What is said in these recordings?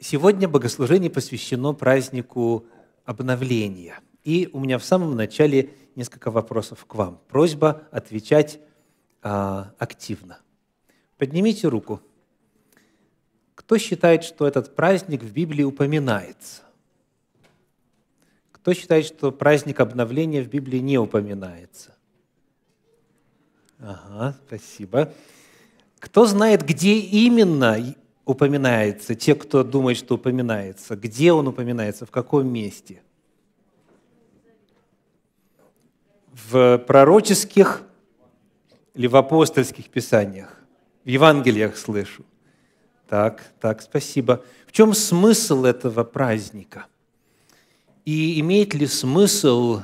Сегодня богослужение посвящено празднику обновления. И у меня в самом начале несколько вопросов к вам. Просьба отвечать э, активно. Поднимите руку. Кто считает, что этот праздник в Библии упоминается? Кто считает, что праздник обновления в Библии не упоминается? Ага, спасибо. Кто знает, где именно упоминается, те, кто думает, что упоминается, где он упоминается, в каком месте? В пророческих или в апостольских писаниях? В Евангелиях слышу. Так, так, спасибо. В чем смысл этого праздника? И имеет ли смысл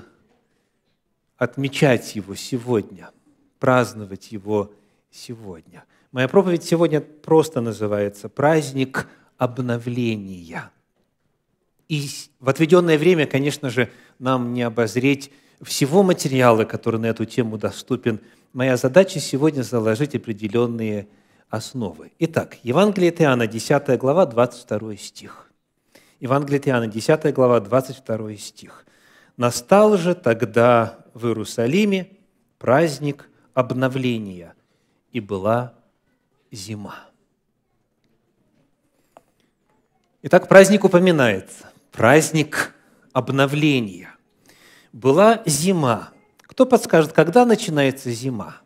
отмечать его сегодня, праздновать его сегодня? – Моя проповедь сегодня просто называется «Праздник обновления». И в отведенное время, конечно же, нам не обозреть всего материала, который на эту тему доступен. Моя задача сегодня – заложить определенные основы. Итак, Евангелие Иоанна, 10 глава, 22 стих. Евангелие Иоанна, 10 глава, 22 стих. «Настал же тогда в Иерусалиме праздник обновления, и была зима. Итак, праздник упоминается. Праздник обновления. Была зима. Кто подскажет, когда начинается зима?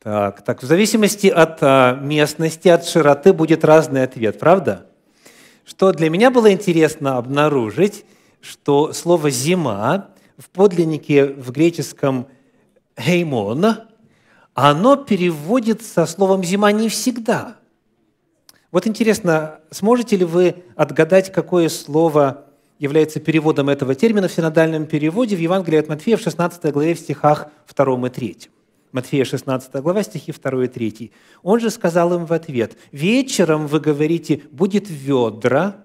Так, так, в зависимости от а, местности, от широты будет разный ответ, правда? Что для меня было интересно обнаружить, что слово «зима» в подлиннике в греческом «хеймон», оно переводится словом «зима» не всегда. Вот интересно, сможете ли вы отгадать, какое слово является переводом этого термина в синодальном переводе в Евангелии от Матфея в 16 главе в стихах 2 и 3. Матфея 16 глава, стихи 2 и 3. Он же сказал им в ответ, «Вечером, вы говорите, будет ведра».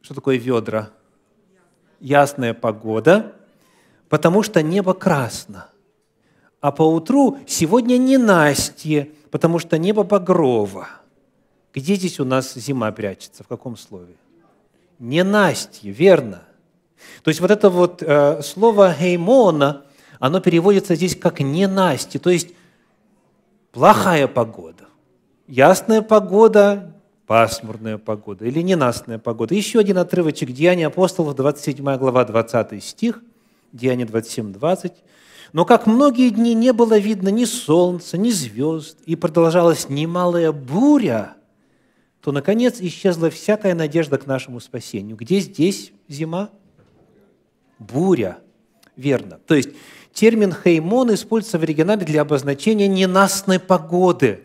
Что такое ведра? ясная погода, потому что небо красно. А поутру сегодня не Настя, потому что небо багрово. Где здесь у нас зима прячется? В каком слове? Не Настя, верно? То есть вот это вот э, слово «геймона», оно переводится здесь как не Настя, то есть плохая погода. Ясная погода, пасмурная погода или ненастная погода. Еще один отрывочек Деяния апостолов, 27 глава, 20 стих, Деяния 27, 20. «Но как многие дни не было видно ни солнца, ни звезд, и продолжалась немалая буря, то, наконец, исчезла всякая надежда к нашему спасению». Где здесь зима? Буря. Верно. То есть термин «хеймон» используется в оригинале для обозначения ненастной погоды.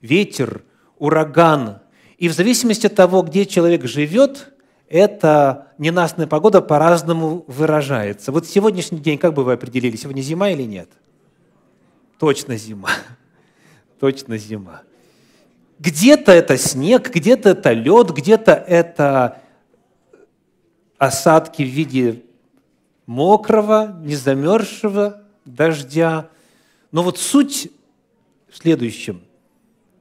Ветер, ураган, и в зависимости от того, где человек живет, эта ненастная погода по-разному выражается. Вот сегодняшний день, как бы вы определили, сегодня зима или нет? Точно зима. Точно зима. Где-то это снег, где-то это лед, где-то это осадки в виде мокрого, незамерзшего дождя. Но вот суть в следующем.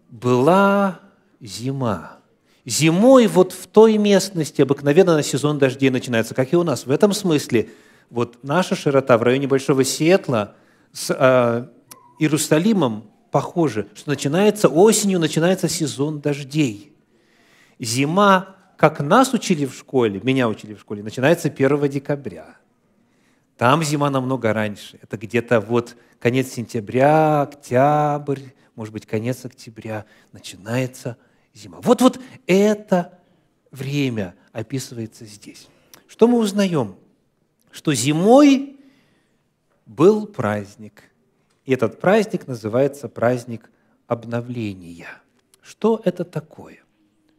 Была зима. Зимой вот в той местности обыкновенно сезон дождей начинается, как и у нас. В этом смысле вот наша широта в районе Большого Сиэтла с э, Иерусалимом похоже, что начинается осенью, начинается сезон дождей. Зима, как нас учили в школе, меня учили в школе, начинается 1 декабря. Там зима намного раньше. Это где-то вот конец сентября, октябрь, может быть, конец октября, начинается зима. Вот-вот это время описывается здесь. Что мы узнаем? Что зимой был праздник. И этот праздник называется праздник обновления. Что это такое?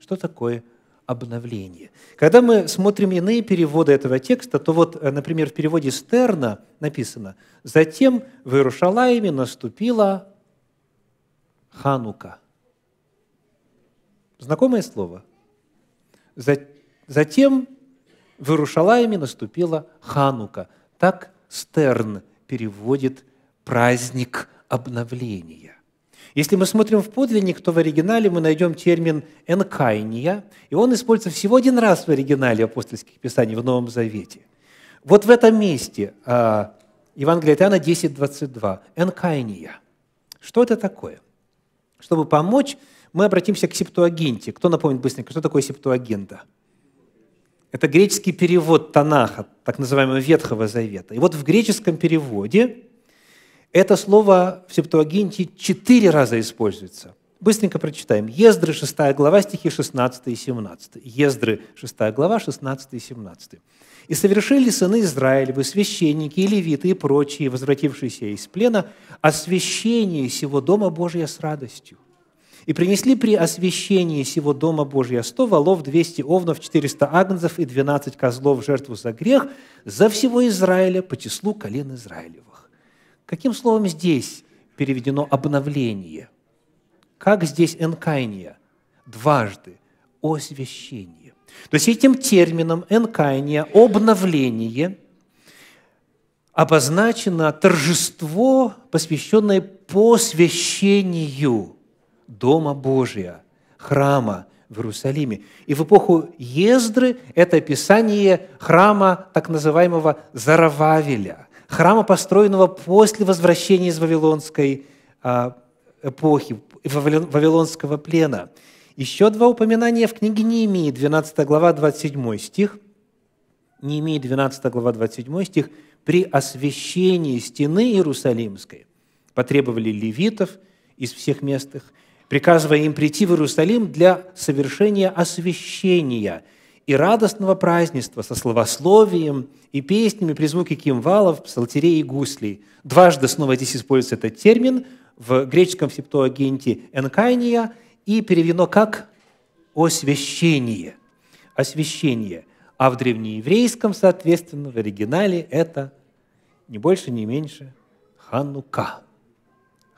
Что такое обновление? Когда мы смотрим иные переводы этого текста, то вот, э, например, в переводе Стерна написано «Затем в Иерушалайме наступило Ханука. Знакомое слово? Затем в Иерушалайме наступила Ханука. Так Стерн переводит праздник обновления. Если мы смотрим в подлинник, то в оригинале мы найдем термин «энкайния», и он используется всего один раз в оригинале апостольских писаний в Новом Завете. Вот в этом месте а, Евангелие от Иоанна 10:22 «энкайния». Что это такое? Чтобы помочь, мы обратимся к септуагинте. Кто напомнит быстренько, что такое септуагинта? Это греческий перевод Танаха, так называемого Ветхого Завета. И вот в греческом переводе это слово в септуагинте четыре раза используется – Быстренько прочитаем. Ездры, 6 глава, стихи 16 и 17. Ездры, 6 глава, 16 и 17. «И совершили сыны Израилевы, священники и левиты и прочие, возвратившиеся из плена, освящение сего Дома Божия с радостью. И принесли при освящении сего Дома Божия сто волов, двести овнов, четыреста агнцев и двенадцать козлов в жертву за грех за всего Израиля по числу колен Израилевых». Каким словом здесь переведено «обновление»? Как здесь энкайния? Дважды. Освящение. То есть этим термином энкайния, обновление, обозначено торжество, посвященное посвящению Дома Божия, храма в Иерусалиме. И в эпоху Ездры это описание храма так называемого Зарававеля, храма, построенного после возвращения из Вавилонской а, эпохи, вавилонского плена. Еще два упоминания в книге Неемии, 12 глава, 27 стих. Неемии, 12 глава, 27 стих. «При освящении стены Иерусалимской потребовали левитов из всех мест их, приказывая им прийти в Иерусалим для совершения освящения и радостного празднества со словословием и песнями при звуке кимвалов, псалтерей и гуслей». Дважды снова здесь используется этот термин – в греческом септуагинте «энкайния» и переведено как «освящение». «Освящение». А в древнееврейском, соответственно, в оригинале это не больше, не меньше «ханука».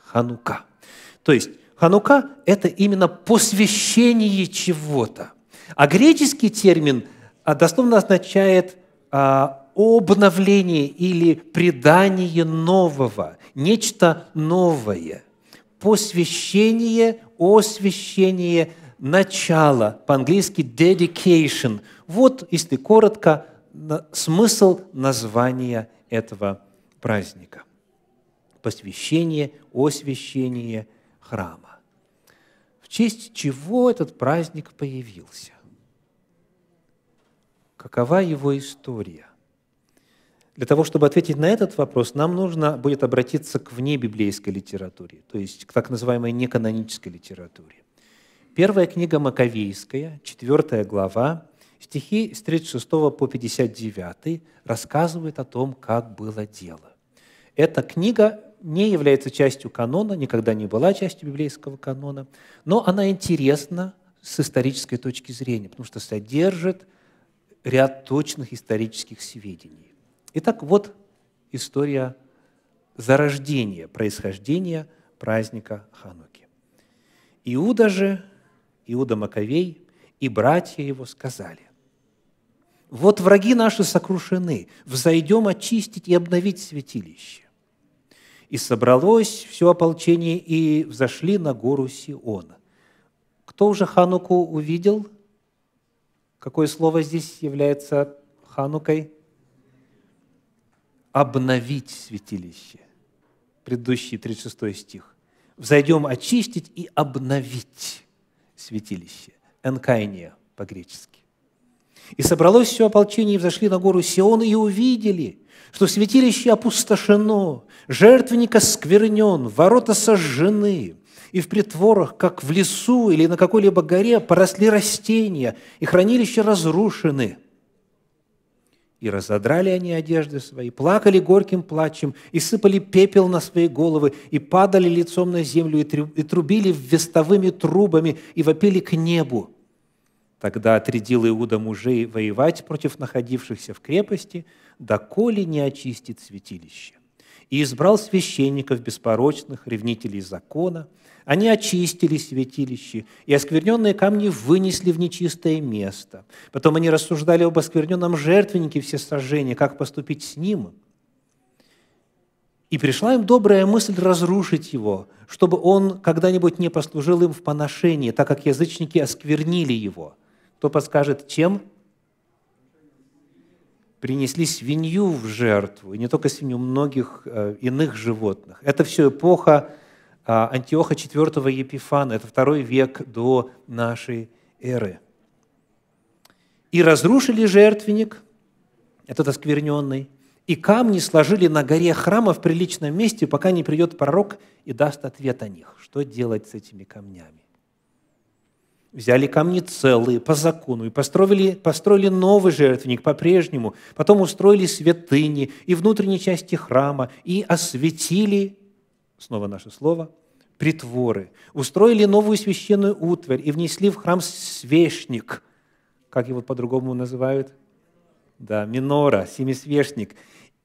«Ханука». То есть «ханука» – это именно посвящение чего-то. А греческий термин а, дословно означает а, обновление или предание нового, нечто новое, посвящение, освящение, начало, по-английски dedication. Вот, если коротко, смысл названия этого праздника. Посвящение, освящение храма. В честь чего этот праздник появился? Какова его история? Для того, чтобы ответить на этот вопрос, нам нужно будет обратиться к внебиблейской литературе, то есть к так называемой неканонической литературе. Первая книга Маковейская, 4 глава, стихи с 36 по 59 рассказывают о том, как было дело. Эта книга не является частью канона, никогда не была частью библейского канона, но она интересна с исторической точки зрения, потому что содержит ряд точных исторических сведений. Итак, вот история зарождения, происхождения праздника Хануки. Иуда же, Иуда Маковей и братья его сказали, «Вот враги наши сокрушены, взойдем очистить и обновить святилище». И собралось все ополчение, и взошли на гору Сиона. Кто уже Хануку увидел? Какое слово здесь является Ханукой? обновить святилище. Предыдущий 36 стих. Взойдем очистить и обновить святилище. Энкайния по-гречески. И собралось все ополчение, и взошли на гору Сион, и увидели, что святилище опустошено, жертвенник осквернен, ворота сожжены, и в притворах, как в лесу или на какой-либо горе, поросли растения, и хранилища разрушены – и разодрали они одежды свои, плакали горьким плачем, и сыпали пепел на свои головы, и падали лицом на землю, и трубили вестовыми трубами, и вопили к небу. Тогда отрядил Иуда мужей воевать против находившихся в крепости, доколе не очистит святилище. И избрал священников беспорочных, ревнителей закона, они очистили святилище, и оскверненные камни вынесли в нечистое место. Потом они рассуждали об оскверненном жертвеннике все всесожжения, как поступить с ним. И пришла им добрая мысль разрушить его, чтобы он когда-нибудь не послужил им в поношении, так как язычники осквернили его. Кто подскажет, чем? принесли свинью в жертву, и не только свинью, многих э, иных животных. Это все эпоха а, Антиоха IV Епифана, это второй век до нашей эры. «И разрушили жертвенник, этот оскверненный, и камни сложили на горе храма в приличном месте, пока не придет пророк и даст ответ о них. Что делать с этими камнями? Взяли камни целые, по закону, и построили, построили новый жертвенник по-прежнему. Потом устроили святыни и внутренней части храма, и осветили снова наше слово, притворы, устроили новую священную утварь и внесли в храм свешник, как его по-другому называют, да, минора, семисвешник,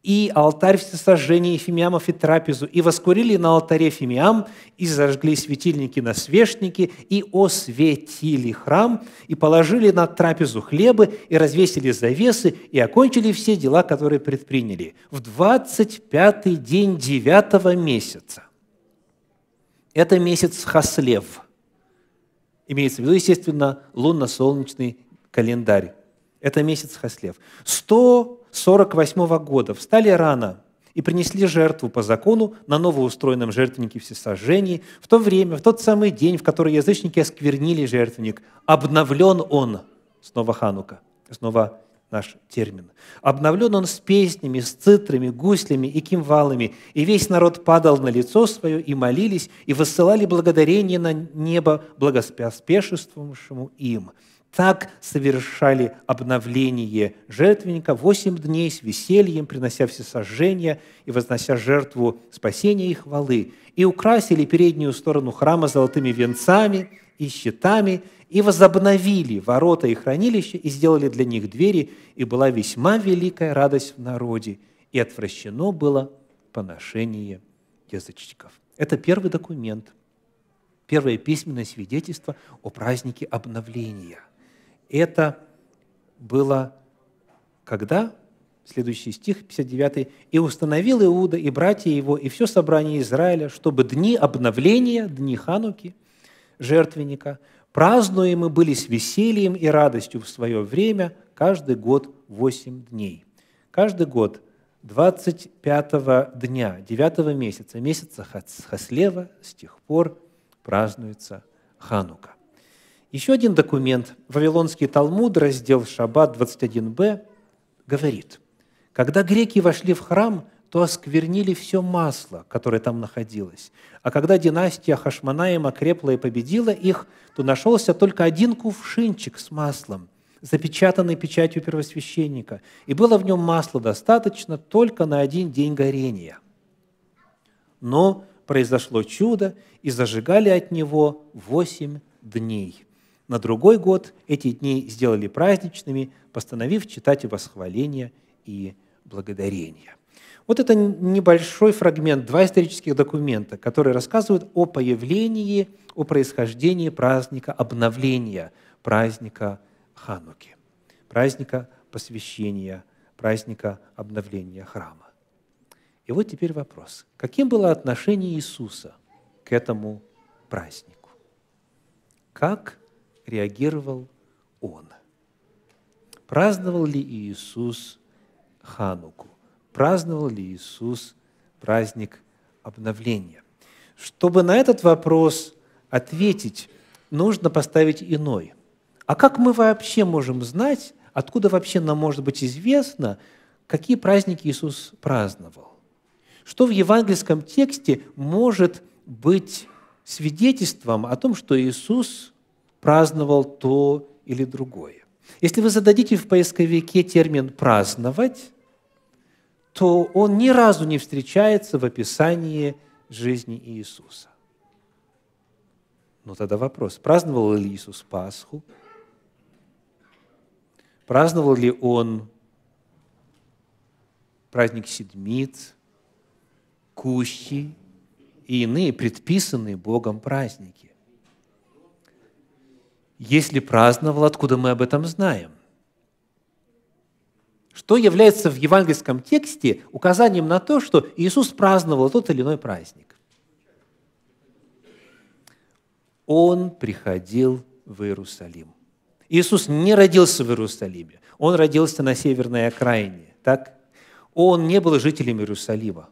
и алтарь всесожжения, и фимиамов, и трапезу, и воскурили на алтаре фимиам, и зажгли светильники на свешники, и осветили храм, и положили на трапезу хлебы, и развесили завесы, и окончили все дела, которые предприняли. В 25-й день девятого месяца. Это месяц Хаслев. Имеется в виду, естественно, лунно-солнечный календарь. Это месяц Хаслев. 100 48 года встали рано и принесли жертву по закону на новоустроенном жертвеннике всесожжений в то время, в тот самый день, в который язычники осквернили жертвенник. Обновлен он. Снова Ханука, снова наш термин. Обновлен он с песнями, с цитрами, гуслями и кимвалами, и весь народ падал на лицо свое, и молились, и высылали благодарение на небо благоспешествовавшему им. Так совершали обновление жертвенника восемь дней с весельем, принося все сожжения и вознося жертву спасения и хвалы. И украсили переднюю сторону храма золотыми венцами и щитами, и возобновили ворота и хранилища, и сделали для них двери, и была весьма великая радость в народе, и отвращено было поношение язычников. Это первый документ, первое письменное свидетельство о празднике обновления. Это было когда? Следующий стих, 59. «И установил Иуда, и братья его, и все собрание Израиля, чтобы дни обновления, дни Хануки, жертвенника, Празднуемы были с весельем и радостью в свое время каждый год восемь дней. Каждый год 25 дня 9 месяца, месяца Хаслева, с тех пор празднуется Ханука. Еще один документ, Вавилонский Талмуд, раздел Шаббат 21б, говорит, когда греки вошли в храм, то осквернили все масло, которое там находилось. А когда династия Хашманаем окрепла и победила их, то нашелся только один кувшинчик с маслом, запечатанный печатью первосвященника, и было в нем масла достаточно только на один день горения. Но произошло чудо, и зажигали от него восемь дней. На другой год эти дни сделали праздничными, постановив читать и восхваление и благодарение. Вот это небольшой фрагмент, два исторических документа, которые рассказывают о появлении, о происхождении праздника обновления, праздника Хануки, праздника посвящения, праздника обновления храма. И вот теперь вопрос. Каким было отношение Иисуса к этому празднику? Как реагировал Он? Праздновал ли Иисус Хануку? праздновал ли Иисус праздник обновления. Чтобы на этот вопрос ответить, нужно поставить иной. А как мы вообще можем знать, откуда вообще нам может быть известно, какие праздники Иисус праздновал? Что в евангельском тексте может быть свидетельством о том, что Иисус праздновал то или другое? Если вы зададите в поисковике термин «праздновать», то он ни разу не встречается в описании жизни Иисуса. Ну тогда вопрос, праздновал ли Иисус Пасху? Праздновал ли он праздник Седмиц, Кущи и иные предписанные Богом праздники? Если праздновал, откуда мы об этом знаем? что является в евангельском тексте указанием на то, что Иисус праздновал тот или иной праздник. Он приходил в Иерусалим. Иисус не родился в Иерусалиме, он родился на северной окраине, так? Он не был жителем Иерусалима.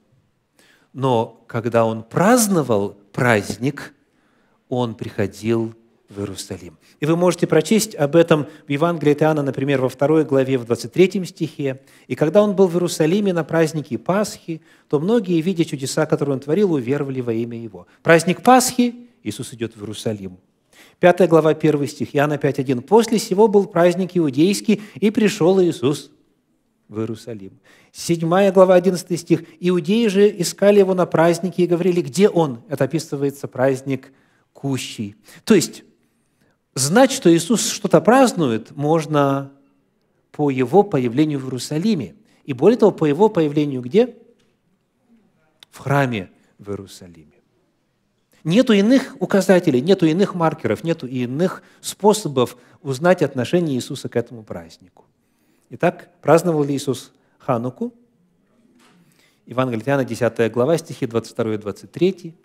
Но когда он праздновал праздник, он приходил в Иерусалим. И вы можете прочесть об этом в Евангелии от Иоанна, например, во второй главе, в 23 стихе. «И когда он был в Иерусалиме на празднике Пасхи, то многие, видя чудеса, которые он творил, уверовали во имя его». Праздник Пасхи – Иисус идет в Иерусалим. Пятая глава, первый стих, Иоанна 5.1. «После сего был праздник иудейский, и пришел Иисус в Иерусалим». Седьмая глава, одиннадцатый стих. «Иудеи же искали его на празднике и говорили, где он?» Это описывается праздник Кущий. То есть, Знать, что Иисус что-то празднует, можно по Его появлению в Иерусалиме. И более того, по Его появлению где? В храме в Иерусалиме. Нету иных указателей, нету иных маркеров, нету иных способов узнать отношение Иисуса к этому празднику. Итак, праздновал ли Иисус Хануку? Евангелие Иоанна, 10 глава, стихи 22 и 23.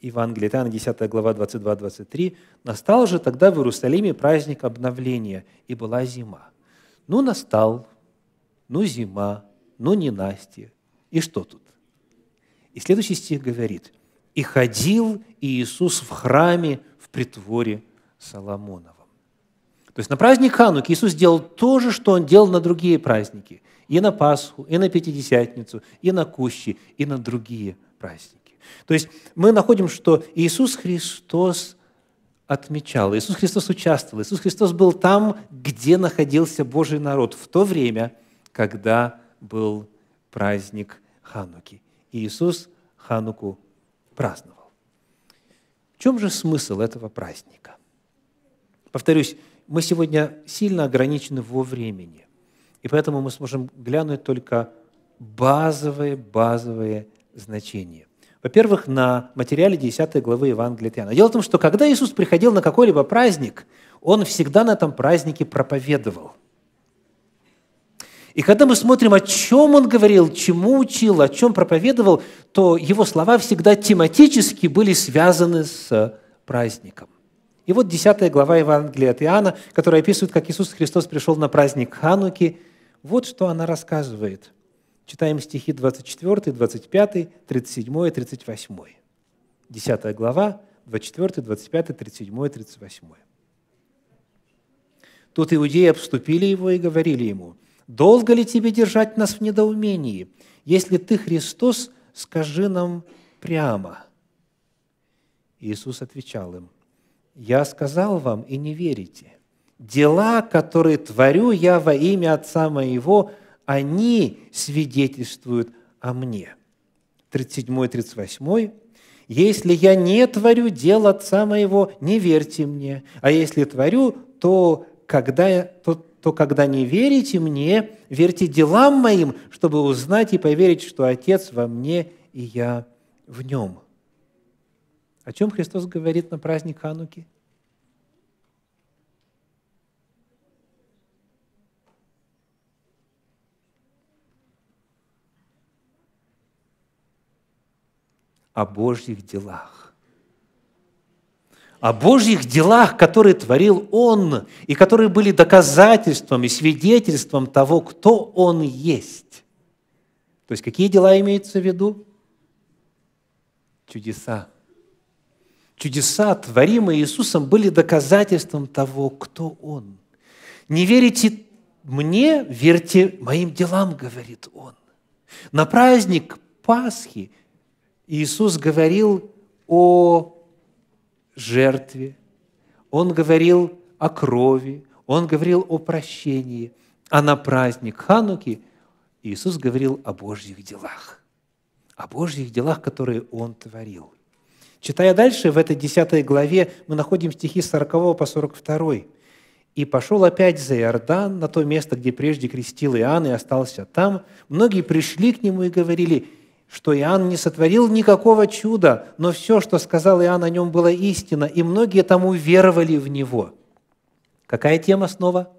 Евангелие Иоанна, 10 глава, 22-23. «Настал же тогда в Иерусалиме праздник обновления, и была зима». Ну, настал, ну, зима, ну, ненастье. И что тут? И следующий стих говорит, «И ходил Иисус в храме в притворе Соломоновом». То есть на праздник Хануки Иисус делал то же, что Он делал на другие праздники – и на Пасху, и на Пятидесятницу, и на Кущи, и на другие праздники. То есть мы находим, что Иисус Христос отмечал, Иисус Христос участвовал, Иисус Христос был там, где находился Божий народ, в то время, когда был праздник Хануки. И Иисус Хануку праздновал. В чем же смысл этого праздника? Повторюсь, мы сегодня сильно ограничены во времени, и поэтому мы сможем глянуть только базовые, базовые значения – во-первых, на материале 10 главы Евангелия от Дело в том, что когда Иисус приходил на какой-либо праздник, Он всегда на этом празднике проповедовал. И когда мы смотрим, о чем Он говорил, чему учил, о чем проповедовал, то Его слова всегда тематически были связаны с праздником. И вот 10 глава Евангелия от Иоанна, которая описывает, как Иисус Христос пришел на праздник Хануки, вот что она рассказывает – Читаем стихи 24, 25, 37, 38. 10 глава, 24, 25, 37, 38. Тут иудеи обступили его и говорили ему, «Долго ли тебе держать нас в недоумении? Если ты Христос, скажи нам прямо». Иисус отвечал им, «Я сказал вам, и не верите. Дела, которые творю я во имя Отца Моего, они свидетельствуют о мне. 37-38. «Если я не творю дел Отца моего, не верьте мне, а если творю, то когда, то, то когда не верите мне, верьте делам моим, чтобы узнать и поверить, что Отец во мне и я в нем». О чем Христос говорит на праздник Хануки? о Божьих делах. О Божьих делах, которые творил Он, и которые были доказательством и свидетельством того, кто Он есть. То есть какие дела имеются в виду? Чудеса. Чудеса, творимые Иисусом, были доказательством того, кто Он. Не верите мне, верьте моим делам, говорит Он. На праздник Пасхи – Иисус говорил о жертве, Он говорил о крови, Он говорил о прощении, а на праздник Хануки Иисус говорил о Божьих делах, о Божьих делах, которые Он творил. Читая дальше, в этой 10 главе мы находим стихи 40 по 42. «И пошел опять за Иордан, на то место, где прежде крестил Иоанн, и остался там. Многие пришли к нему и говорили, что Иоанн не сотворил никакого чуда, но все, что сказал Иоанн о нем, было истина, и многие тому веровали в него. Какая тема снова?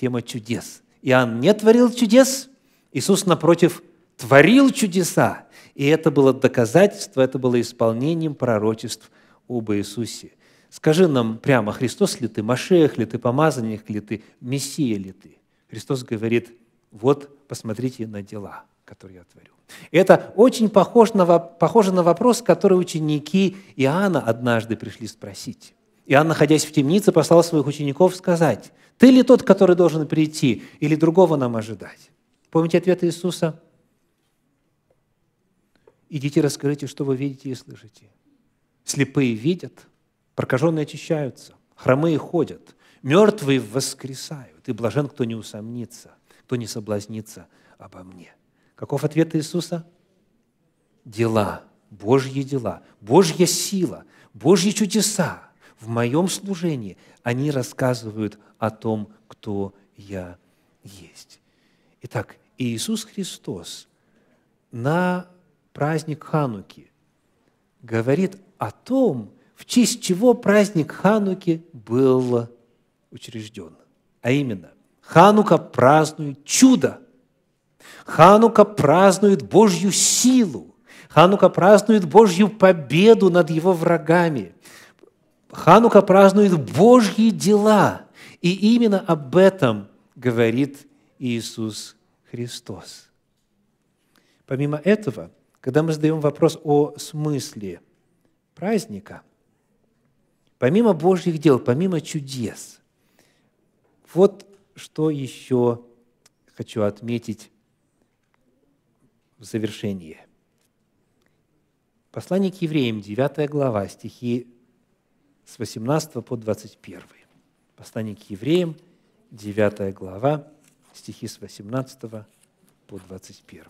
Тема чудес. Иоанн не творил чудес, Иисус, напротив, творил чудеса. И это было доказательство, это было исполнением пророчеств об Иисусе. Скажи нам прямо, Христос ли ты, Машех ли ты, помазанник ли ты, Мессия ли ты? Христос говорит, вот посмотрите на дела – который я творю. Это очень похоже на, похоже на вопрос, который ученики Иоанна однажды пришли спросить. Иоанн, находясь в темнице, послал своих учеников сказать, «Ты ли тот, который должен прийти, или другого нам ожидать?» Помните ответ Иисуса? «Идите, расскажите, что вы видите и слышите. Слепые видят, прокаженные очищаются, хромые ходят, мертвые воскресают, и блажен, кто не усомнится, кто не соблазнится обо мне». Каков ответ Иисуса? Дела, Божьи дела, Божья сила, Божьи чудеса в моем служении, они рассказывают о том, кто я есть. Итак, Иисус Христос на праздник Хануки говорит о том, в честь чего праздник Хануки был учрежден. А именно, Ханука празднует чудо – Ханука празднует Божью силу. Ханука празднует Божью победу над его врагами. Ханука празднует Божьи дела. И именно об этом говорит Иисус Христос. Помимо этого, когда мы задаем вопрос о смысле праздника, помимо Божьих дел, помимо чудес, вот что еще хочу отметить в завершении. Послание к евреям, 9 глава, стихи с 18 по 21. Послание к евреям, 9 глава, стихи с 18 по 21.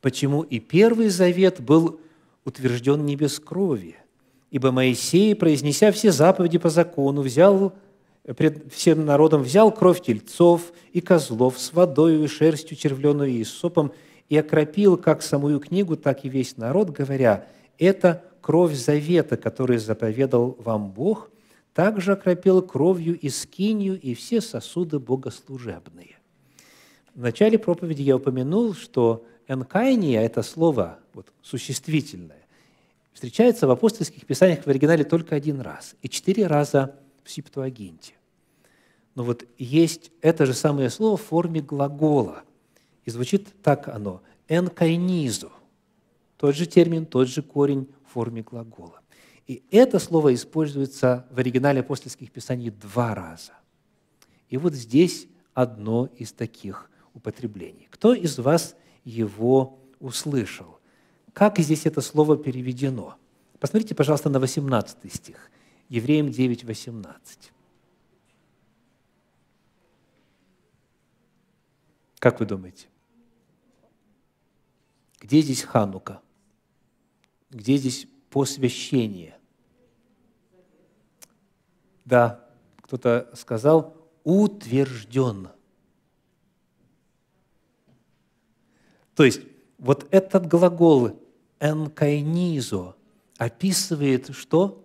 Почему и первый завет был утвержден не без крови? Ибо Моисей, произнеся все заповеди по закону, взял пред всем народом взял кровь тельцов и козлов с водою и шерстью червленую и сопом и окропил как самую книгу, так и весь народ, говоря, «Это кровь завета, который заповедал вам Бог, также окропил кровью и скинью и все сосуды богослужебные». В начале проповеди я упомянул, что «энкайния» – это слово вот, существительное, встречается в апостольских писаниях в оригинале только один раз и четыре раза в Септуагинте. Но вот есть это же самое слово в форме глагола. И звучит так оно – «энкайнизу». Тот же термин, тот же корень в форме глагола. И это слово используется в оригинале апостольских писаний два раза. И вот здесь одно из таких употреблений. Кто из вас его услышал? Как здесь это слово переведено? Посмотрите, пожалуйста, на 18 стих. Евреям 9, 18. Как вы думаете? Где здесь Ханука? Где здесь посвящение? Да, кто-то сказал утвержден. То есть вот этот глагол «энкайнизо» описывает что?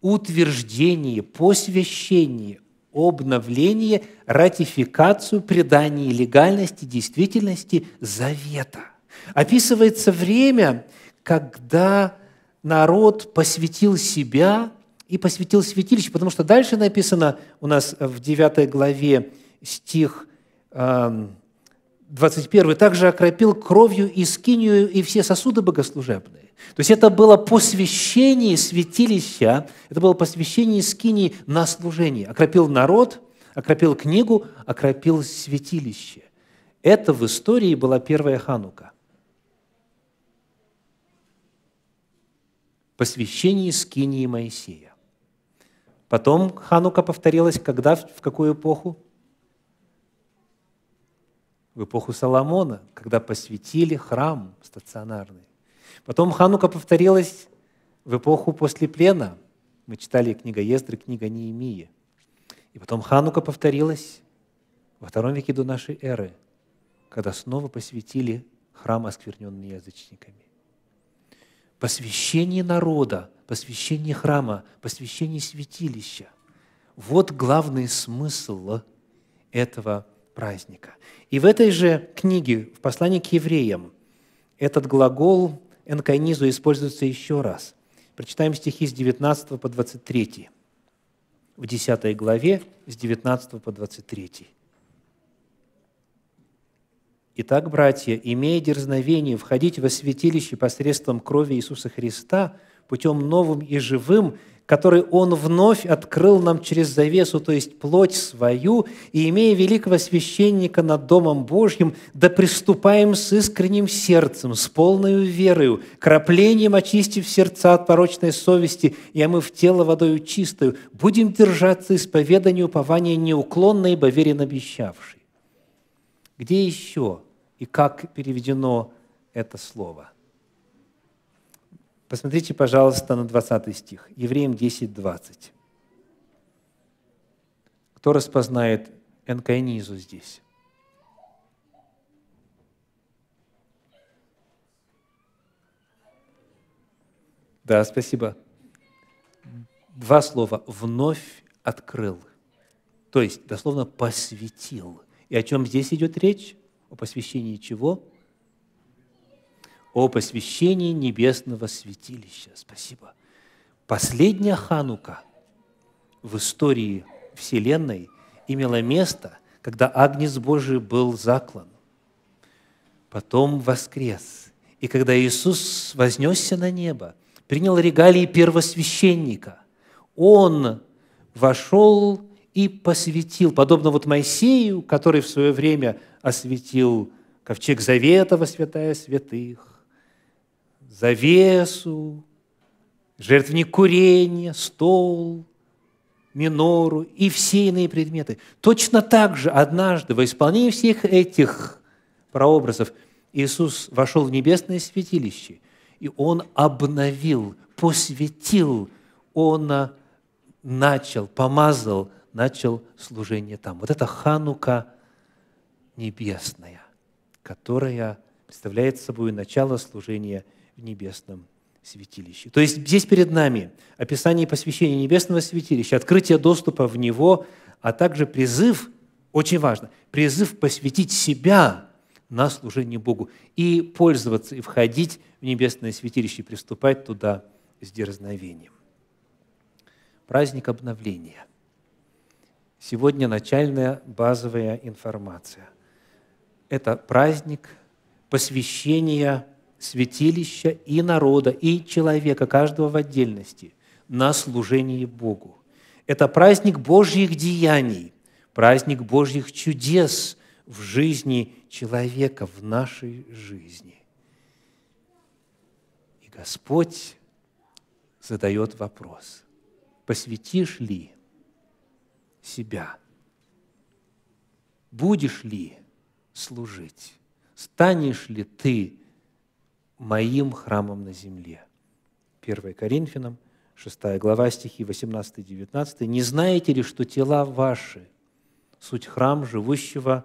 Утверждение, посвящение, обновление, ратификацию преданий легальности, действительности завета. Описывается время, когда народ посвятил себя и посвятил святилище, потому что дальше написано у нас в 9 главе стих, эм, 21 также окропил кровью и скинию и все сосуды богослужебные. То есть это было посвящение святилища, это было посвящение скини на служение. Окропил народ, окропил книгу, окропил святилище. Это в истории была первая Ханука. Посвящение скинии Моисея. Потом Ханука повторилась когда, в какую эпоху? в эпоху Соломона, когда посвятили храм стационарный. Потом Ханука повторилась в эпоху после плена. Мы читали книга Ездры, книга Неемии. И потом Ханука повторилась во втором веке до нашей эры, когда снова посвятили храм, оскверненный язычниками. Посвящение народа, посвящение храма, посвящение святилища – вот главный смысл этого праздника. И в этой же книге, в послании к евреям, этот глагол «энкайнизу» используется еще раз. Прочитаем стихи с 19 по 23. В 10 главе с 19 по 23. «Итак, братья, имея дерзновение входить во святилище посредством крови Иисуса Христа – путем новым и живым, который Он вновь открыл нам через завесу, то есть плоть свою, и, имея великого священника над Домом Божьим, да приступаем с искренним сердцем, с полной верою, краплением очистив сердца от порочной совести и омыв тело водою чистую будем держаться исповедания упования неуклонно, ибо верен обещавший». Где еще и как переведено это слово – Посмотрите, пожалуйста, на 20 стих. Евреям 10, 20. Кто распознает энкайнизу здесь? Да, спасибо. Два слова. Вновь открыл. То есть, дословно, посвятил. И о чем здесь идет речь? О посвящении чего? о посвящении небесного святилища. Спасибо. Последняя Ханука в истории Вселенной имела место, когда Агнец Божий был заклан, потом воскрес. И когда Иисус вознесся на небо, принял регалии первосвященника, Он вошел и посвятил, подобно вот Моисею, который в свое время осветил ковчег Завета во святая святых, завесу, жертвенник курения, стол, минору и все иные предметы. Точно так же однажды во исполнении всех этих прообразов Иисус вошел в небесное святилище, и Он обновил, посвятил, Он начал, помазал, начал служение там. Вот это ханука небесная, которая представляет собой начало служения – в небесном святилище. То есть здесь перед нами описание посвящения небесного святилища, открытие доступа в него, а также призыв, очень важно, призыв посвятить себя на служение Богу и пользоваться, и входить в небесное святилище, и приступать туда с дерзновением. Праздник обновления. Сегодня начальная базовая информация. Это праздник посвящения святилища и народа, и человека, каждого в отдельности, на служении Богу. Это праздник Божьих деяний, праздник Божьих чудес в жизни человека, в нашей жизни. И Господь задает вопрос, посвятишь ли себя, будешь ли служить, станешь ли ты моим храмом на земле. 1 Коринфянам, 6 глава, стихи 18-19. «Не знаете ли, что тела ваши – суть храм живущего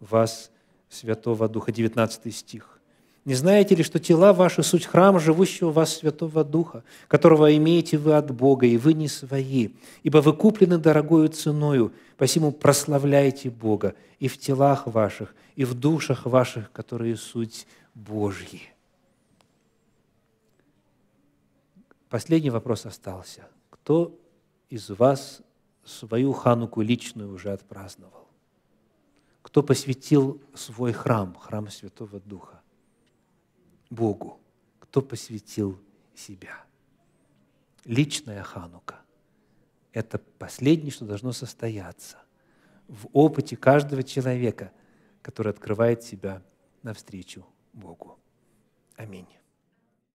вас Святого Духа?» 19 стих. «Не знаете ли, что тела ваши – суть храм живущего вас Святого Духа, которого имеете вы от Бога, и вы не свои, ибо вы куплены дорогою ценою, посему прославляйте Бога и в телах ваших, и в душах ваших, которые суть Божьи». Последний вопрос остался. Кто из вас свою хануку личную уже отпраздновал? Кто посвятил свой храм, храм Святого Духа, Богу? Кто посвятил себя? Личная ханука – это последнее, что должно состояться в опыте каждого человека, который открывает себя навстречу Богу. Аминь.